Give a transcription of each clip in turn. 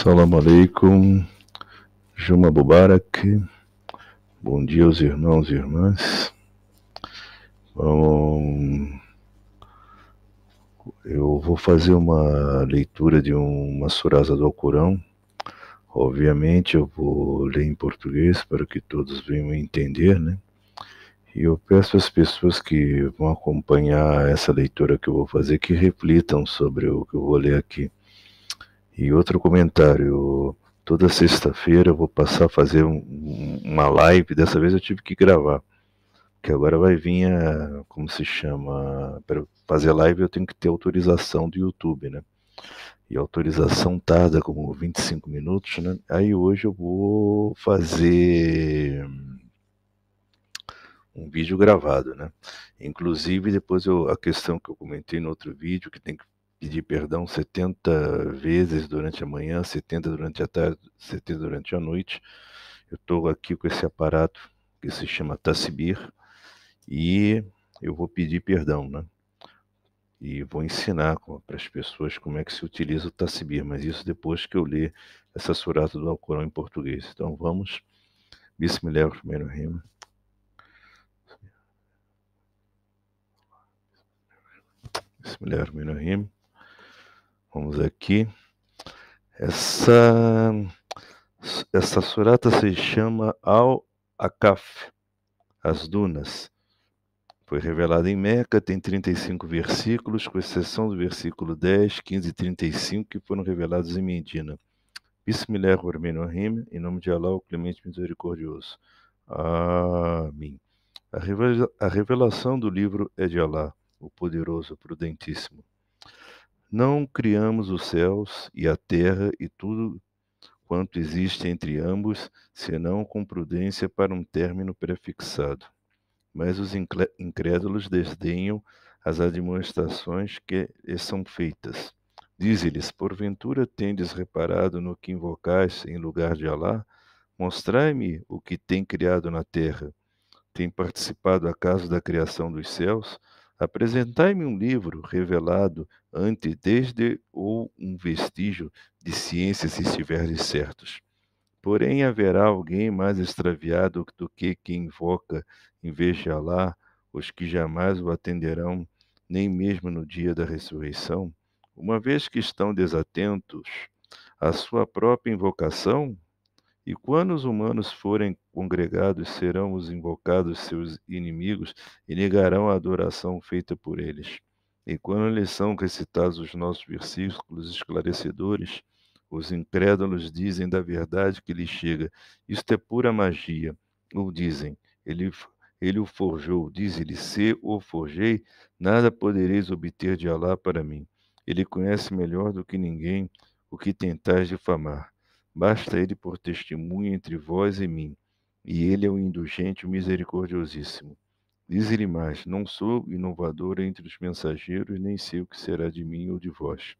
Assalamu alaikum, Juma Bubarak, bom dia aos irmãos e irmãs. Bom, eu vou fazer uma leitura de uma surasa do Alcorão. Obviamente eu vou ler em português para que todos venham entender, né? E eu peço às pessoas que vão acompanhar essa leitura que eu vou fazer que reflitam sobre o que eu vou ler aqui. E outro comentário, toda sexta-feira eu vou passar a fazer um, uma live, dessa vez eu tive que gravar, porque agora vai vir a, como se chama, para fazer live eu tenho que ter autorização do YouTube, né? E a autorização tarda como 25 minutos, né? Aí hoje eu vou fazer um vídeo gravado, né? Inclusive depois eu, a questão que eu comentei no outro vídeo que tem que pedir perdão 70 vezes durante a manhã, 70 durante a tarde, 70 durante a noite. Eu estou aqui com esse aparato que se chama Tassibir e eu vou pedir perdão, né? E vou ensinar para as pessoas como é que se utiliza o Tassibir, mas isso depois que eu ler essa surata do Alcorão em português. Então vamos, Bismillahirrahmanirrahim. Bismillahirrahmanirrahim. Vamos aqui. Essa, essa surata se chama Al Akaf, As Dunas. Foi revelada em Meca, tem 35 versículos, com exceção do versículo 10, 15 e 35, que foram revelados em Medina. Bismillahirrahmanirrahim, em nome de Allah, o clemente misericordioso. Amém. A revelação do livro é de Allah, o poderoso, prudentíssimo. Não criamos os céus e a terra e tudo quanto existe entre ambos, senão com prudência para um término prefixado. Mas os incrédulos desdenham as admoestações que lhes são feitas. Diz-lhes: Porventura tendes reparado no que invocais em lugar de Alá? Mostrai-me o que tem criado na terra. Tem participado acaso da criação dos céus? Apresentai-me um livro revelado ante desde ou um vestígio de ciência se estiveres certos. Porém haverá alguém mais extraviado do que quem invoca em vez de Alá os que jamais o atenderão, nem mesmo no dia da ressurreição, uma vez que estão desatentos à sua própria invocação, e quando os humanos forem congregados, serão os invocados seus inimigos e negarão a adoração feita por eles. E quando lhes são recitados os nossos versículos esclarecedores, os incrédulos dizem da verdade que lhes chega, isto é pura magia. Ou dizem, ele, ele o forjou, diz-lhe, se o forjei, nada podereis obter de Alá para mim. Ele conhece melhor do que ninguém o que tentais difamar. Basta ele por testemunha entre vós e mim, e ele é o indulgente, o misericordiosíssimo. Diz-lhe mais: Não sou inovador entre os mensageiros, nem sei o que será de mim ou de vós.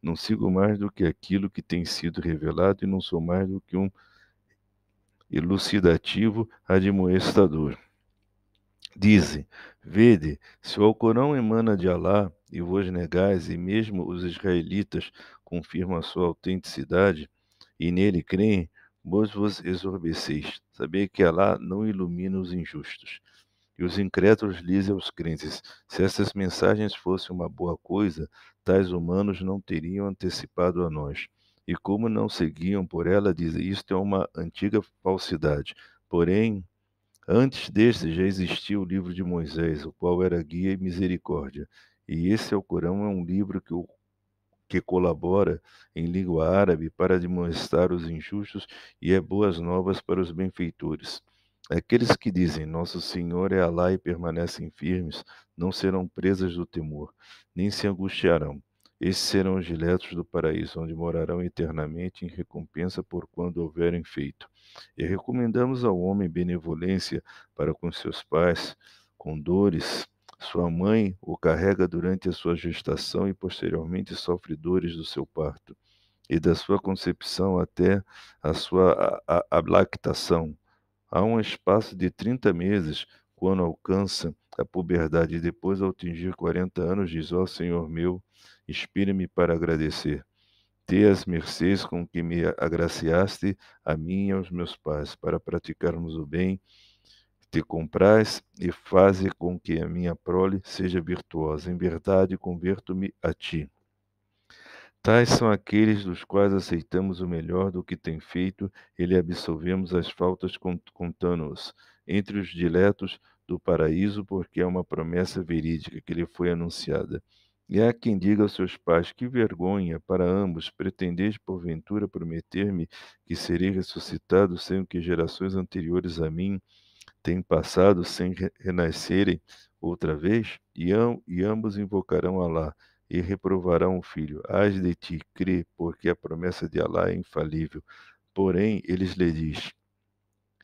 Não sigo mais do que aquilo que tem sido revelado, e não sou mais do que um elucidativo admoestador. Dize, vede, se o Alcorão emana de Alá, e vós negais, e mesmo os israelitas confirmam a sua autenticidade, e nele creem, vós vos exorbeceis Sabei que Alá não ilumina os injustos. E os incrédulos dizem aos crentes: se essas mensagens fossem uma boa coisa, tais humanos não teriam antecipado a nós. E como não seguiam por ela, dizem: isto é uma antiga falsidade. Porém, antes deste já existia o livro de Moisés, o qual era guia e misericórdia. E esse Alcorão é, é um livro que o que colabora em língua árabe para demonstrar os injustos e é boas novas para os benfeitores. Aqueles que dizem Nosso Senhor é Alá e permanecem firmes não serão presas do temor, nem se angustiarão. Esses serão os diletos do paraíso, onde morarão eternamente em recompensa por quando houverem feito. E recomendamos ao homem benevolência para com seus pais, com dores, sua mãe o carrega durante a sua gestação e posteriormente sofre dores do seu parto e da sua concepção até a sua a, a, a lactação. Há um espaço de 30 meses quando alcança a puberdade e depois, ao atingir 40 anos, diz: Ó oh, Senhor meu, inspira-me para agradecer. te as mercês com que me agraciaste a mim e aos meus pais, para praticarmos o bem te compraz e faze com que a minha prole seja virtuosa. Em verdade, converto-me a ti. Tais são aqueles dos quais aceitamos o melhor do que tem feito e lhe absolvemos as faltas contando-os entre os diletos do paraíso, porque é uma promessa verídica que lhe foi anunciada. E há quem diga aos seus pais: Que vergonha para ambos! Pretendeis, porventura, prometer-me que serei ressuscitado, sem que gerações anteriores a mim têm passado sem renascerem outra vez, e, am, e ambos invocarão Alá e reprovarão o filho. Hás de ti, crê, porque a promessa de Alá é infalível. Porém, eles lhe diz,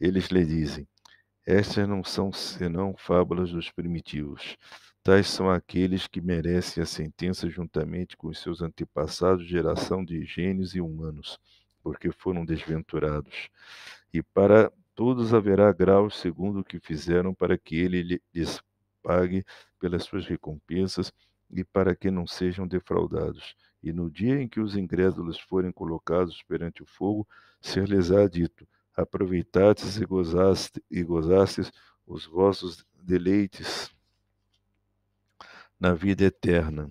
eles lhe dizem, estas não são senão fábulas dos primitivos. Tais são aqueles que merecem a sentença juntamente com os seus antepassados, geração de gênios e humanos, porque foram desventurados. E para todos haverá graus segundo o que fizeram, para que ele lhes pague pelas suas recompensas e para que não sejam defraudados. E no dia em que os incrédulos forem colocados perante o fogo, ser-lhes-á dito: aproveitastes e, e gozastes os vossos deleites na vida eterna.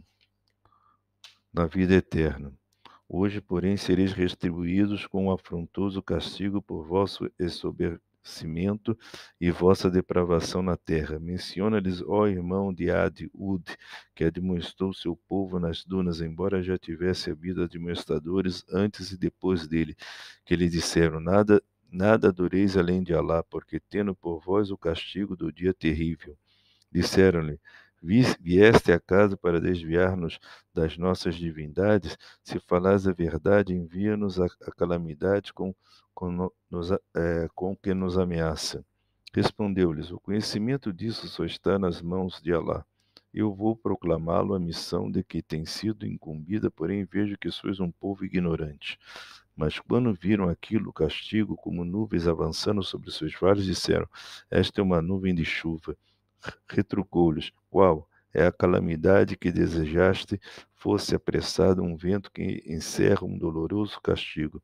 Na vida eterna. Hoje, porém, sereis restribuídos com o um afrontoso castigo por vosso ensoberbecimento e vossa depravação na terra. Menciona-lhes, ó irmão de Ad Ud, que admoestou seu povo nas dunas, embora já tivesse havido admoestadores antes e depois dele, que lhe disseram: Nada, nada adoreis além de Alá, porque tendo por vós o castigo do dia terrível. Disseram-lhe: vieste acaso para desviar-nos das nossas divindades? Se falas a verdade, envia-nos a, a, calamidade com, com, nos, é, com que nos ameaça. Respondeu-lhes: O conhecimento disso só está nas mãos de Alá. Eu vou proclamá-lo a missão de que tem sido incumbida, porém vejo que sois um povo ignorante. Mas quando viram aquilo, castigo, como nuvens avançando sobre seus vales, disseram: Esta é uma nuvem de chuva retrucou-lhes: Qual? É a calamidade que desejaste fosse apressado um vento que encerra um doloroso castigo.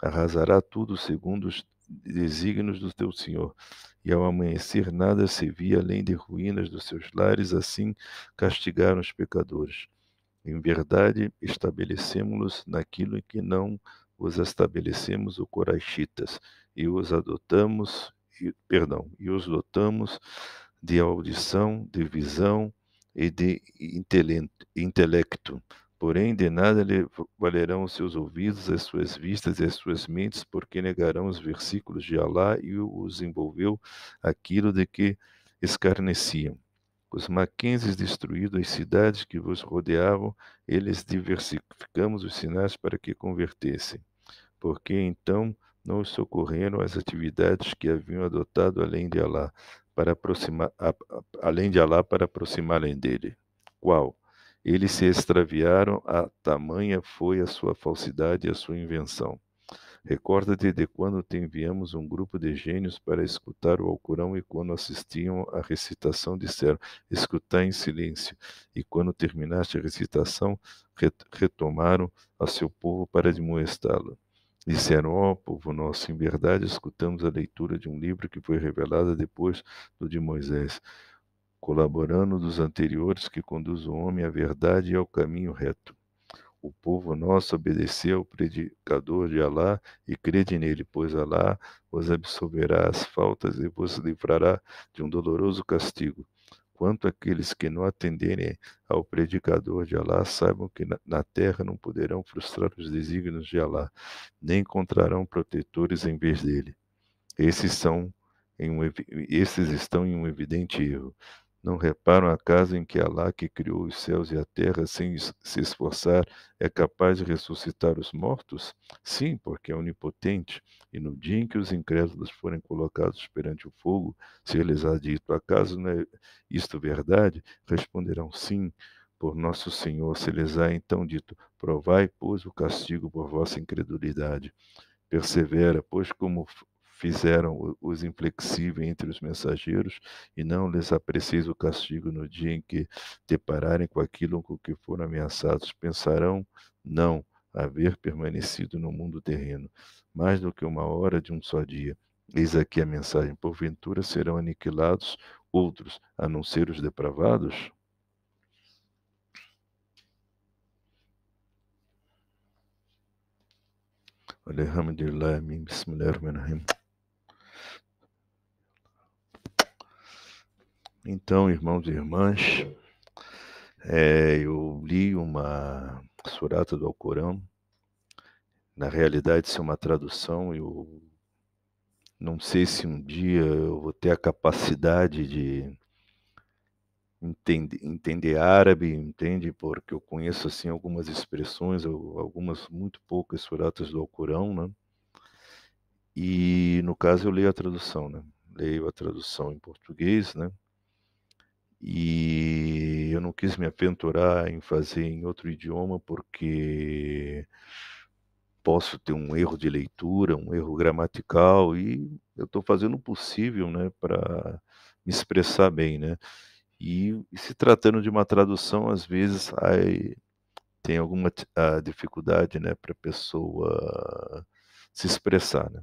Arrasará tudo segundo os desígnios do teu Senhor. E ao amanhecer nada se via além de ruínas dos seus lares, assim castigaram os pecadores. Em verdade, estabelecemos-los naquilo em que não os estabelecemos, o coraixitas, e os adotamos, e, perdão, e os dotamos de audição, de visão e de intelecto. Porém, de nada lhe valerão os seus ouvidos, as suas vistas e as suas mentes, porque negarão os versículos de Alá e os envolveu aquilo de que escarneciam. Os maquenses destruídos as cidades que vos rodeavam, eles diversificamos os sinais para que convertessem. Porque então não socorreram as atividades que haviam adotado além de Alá, para aproximar, a, além de Alá, para aproximarem dele. Qual? Eles se extraviaram, a tamanha foi a sua falsidade e a sua invenção. Recorda-te de quando te enviamos um grupo de gênios para escutar o Alcorão e quando assistiam à recitação disseram: Escutai em silêncio. E quando terminaste a recitação, retomaram a seu povo para admoestá-lo. Disseram, ó oh, povo nosso, em verdade escutamos a leitura de um livro que foi revelada depois do de Moisés, colaborando dos anteriores que conduz o homem à verdade e ao caminho reto. O povo nosso obedeceu ao predicador de Alá e crede nele, pois Alá vos absolverá as faltas e vos livrará de um doloroso castigo. Quanto aqueles que não atenderem ao predicador de Alá, saibam que na terra não poderão frustrar os desígnios de Alá, nem encontrarão protetores em vez dele. Esses, são um, esses estão em um evidente erro. Não reparam acaso em que Alá, que criou os céus e a terra sem se esforçar, é capaz de ressuscitar os mortos? Sim, porque é onipotente. E no dia em que os incrédulos forem colocados perante o fogo, se eles há dito, acaso não é isto verdade? Responderão sim, por nosso Senhor, se lhes há então dito, provai, pois, o castigo por vossa incredulidade. Persevera, pois, como fizeram os inflexíveis entre os mensageiros, e não lhes aprecieis o castigo no dia em que depararem com aquilo com que foram ameaçados. Pensarão, não, haver permanecido no mundo terreno mais do que uma hora de um só dia. Eis aqui a mensagem: porventura serão aniquilados outros, a não ser os depravados? Então, irmãos e irmãs, é, eu li uma surata do Alcorão na realidade ser é uma tradução. Eu não sei se um dia eu vou ter a capacidade de entender, entender árabe, entende? Porque eu conheço assim algumas expressões, algumas muito poucas suratas do Alcorão, né? E no caso eu leio a tradução, né? Leio a tradução em português, né? E eu não quis me aventurar em fazer em outro idioma porque posso ter um erro de leitura, um erro gramatical, e eu estou fazendo o possível né, para me expressar bem. Né? E, se tratando de uma tradução, às vezes aí tem alguma ah, dificuldade né, para a pessoa se expressar. Né?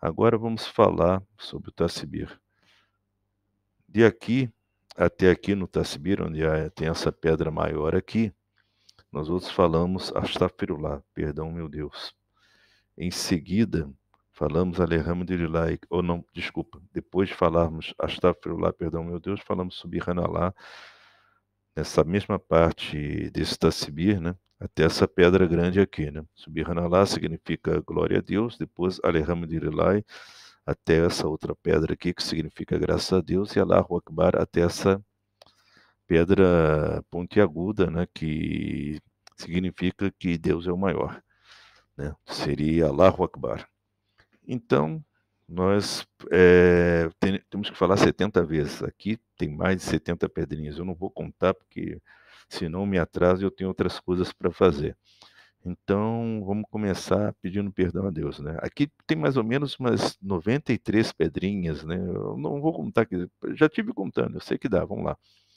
Agora vamos falar sobre o Tassibir. De aqui até aqui no Tassibir, onde tem essa pedra maior aqui, nós outros falamos astafirulá, perdão, meu Deus. Em seguida, falamos Alhamdulillah, ou não, desculpa, depois de falarmos astafirulá, perdão, meu Deus, falamos Subhanallah, nessa mesma parte desse Tassibir, né? Até essa pedra grande aqui, né? Subhanallah significa glória a Deus, depois Alhamdulillah, até essa outra pedra aqui, que significa graças a Deus, e Allahu Akbar, até essa pedra pontiaguda, né, que significa que Deus é o maior, né? Seria Allahu Akbar. Então, nós é, tem, temos que falar 70 vezes. Aqui tem mais de 70 pedrinhas. Eu não vou contar porque senão me atraso e eu tenho outras coisas para fazer. Então, vamos começar pedindo perdão a Deus, né? Aqui tem mais ou menos umas 93 pedrinhas, né? Eu não vou contar, já tive contando, eu sei que dá, vamos lá.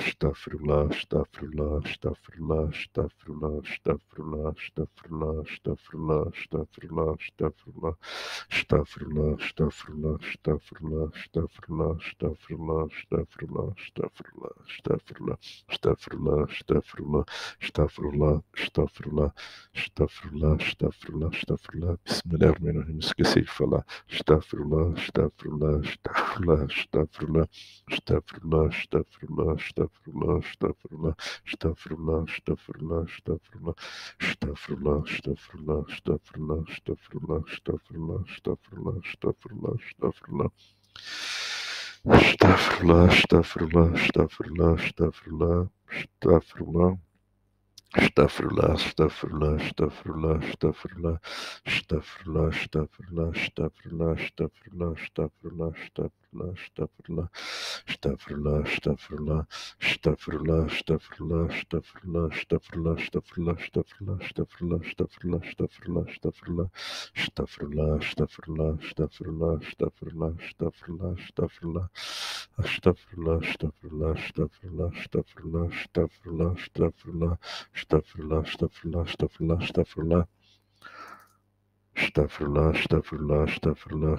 está frulá está frulá está frulá está frulá está frulá está frulá está frulá está frulá está frulá está frulá está frulá está frulá está frulá está frulá está frulá está frulá está frulá está está está está está está estağfurullah, está estağfurullah, está estağfurullah, está estağfurullah, está estağfurullah, está estağfurullah, está estağfurullah, está Estağfurullah, está estağfurullah, está estağfurullah. Σταφλά στα φλά στα φρλά στα φρλά στα φρλά Estağfurullah, estağfurullah, estağfurullah, estağfurullah, estağfurullah, estağfurullah, estağfurullah, estağfurullah, estağfurullah, estağfurullah. Estağfurullah, estağfurullah,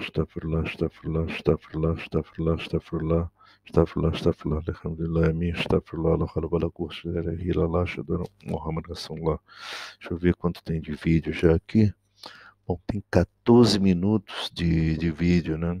estağfurullah, estağfurullah, estağfurullah, estağfurullah, estağfurullah, estağfurullah. Estağfurullah, estağfurullah, elhamdülillah, emin, estağfurullah, la halba, la kursera, hilalá, shadana, Muhammad Rasulullah. Deixa eu ver quanto tem de vídeo já aqui. Bom, tem 14 minutos de, de vídeo, né?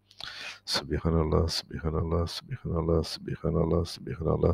سبحان الله سبحان الله سبحان الله سبحان الله سبحان الله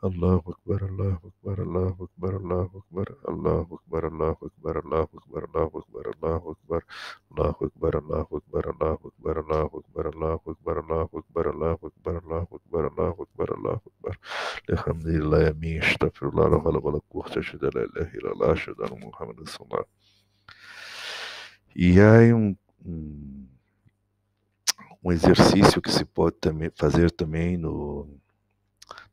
Allahu Akbar, Allahu Akbar, Allahu Akbar, Allahu Akbar, Allahu Akbar, Allahu Akbar, Allahu Akbar, Allahu Akbar, Allahu Akbar, Allahu Akbar, Allahu Akbar, Allahu Akbar, Allahu Akbar, Allahu Akbar, Allahu Akbar, Allahu Akbar, Allahu Akbar, Allahu Akbar, Allahu Akbar. Elhamdülillah, emin, estağfirullah, la havle ve la kuvvete eşhedü en la ilahe illallah, eşhedü enne Muhammeden Resulullah. E aí um, um, um exercício que se pode também fazer também no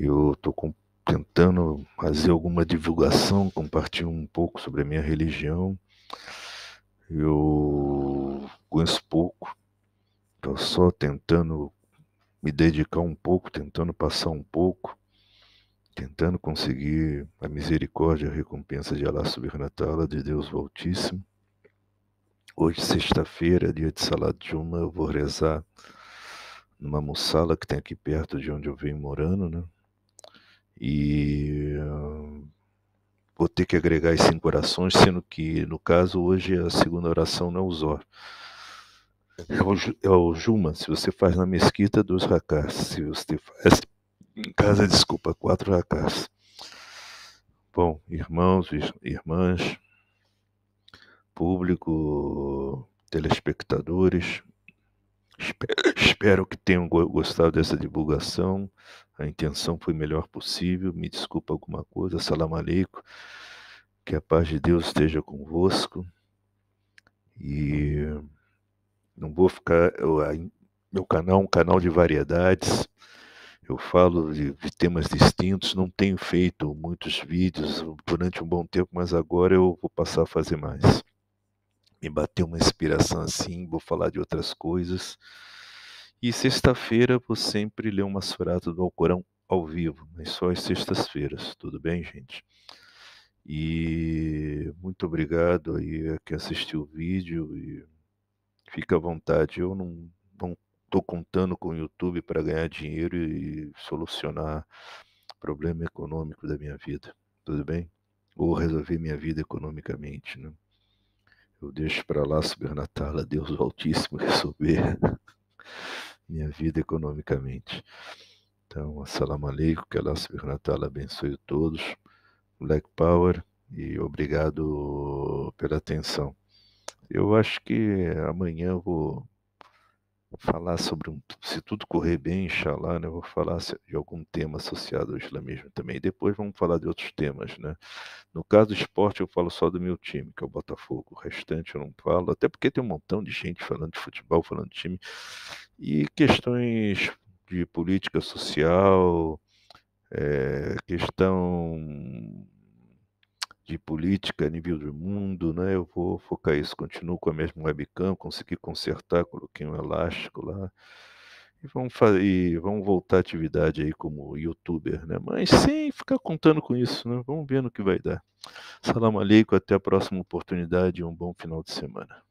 Eu estou tentando fazer alguma divulgação, compartilhar um pouco sobre a minha religião. Eu conheço pouco, estou só tentando me dedicar um pouco, tentando passar um pouco, tentando conseguir a misericórdia, a recompensa de Allah Subhanatala, de Deus Altíssimo. Hoje, sexta-feira, dia de Salat eu vou rezar numa mussala que tem aqui perto de onde eu venho morando, né? E vou ter que agregar as cinco orações, sendo que, no caso, hoje a segunda oração não é o Zor. É o, é o Juma. Se você faz na mesquita, dois racás. Se você faz em casa, desculpa, quatro racás. Bom, irmãos, irmãs, público, telespectadores, Espero que tenham gostado dessa divulgação. A intenção foi melhor possível. Me desculpa alguma coisa. Salam aleikum. Que a paz de Deus esteja convosco. E não vou ficar. Eu, meu canal é um canal de variedades. Eu falo de, de temas distintos. Não tenho feito muitos vídeos durante um bom tempo, mas agora eu vou passar a fazer mais me bateu uma inspiração assim, vou falar de outras coisas. E sexta-feira vou sempre ler uma surata do Alcorão ao vivo, mas só às sextas-feiras, tudo bem, gente? E muito obrigado aí a quem assistiu o vídeo e fica à vontade. Eu não não tô contando com o YouTube para ganhar dinheiro e solucionar problema econômico da minha vida, tudo bem? Ou resolver minha vida economicamente, né? Eu deixo para lá Subernatala, Deus Altíssimo que souber minha vida economicamente. Então, assalamu alaikum, que Allah é Subernatala abençoe todos. Black Power e obrigado pela atenção. Eu acho que amanhã eu vou falar sobre um, se tudo correr bem, inshallah, né, eu vou falar de algum tema associado ao islamismo também. E depois vamos falar de outros temas, né? No caso do esporte, eu falo só do meu time, que é o Botafogo. O restante eu não falo, até porque tem um montão de gente falando de futebol, falando de time e questões de política social, é, questão de política a nível do mundo, né? Eu vou focar isso, continuo com a mesma webcam, consegui consertar, coloquei um elástico lá. E vamos, fazer, e vamos voltar à atividade aí como youtuber, né? Mas sem ficar contando com isso, né? Vamos ver no que vai dar. Salam aleikum, até a próxima oportunidade e um bom final de semana.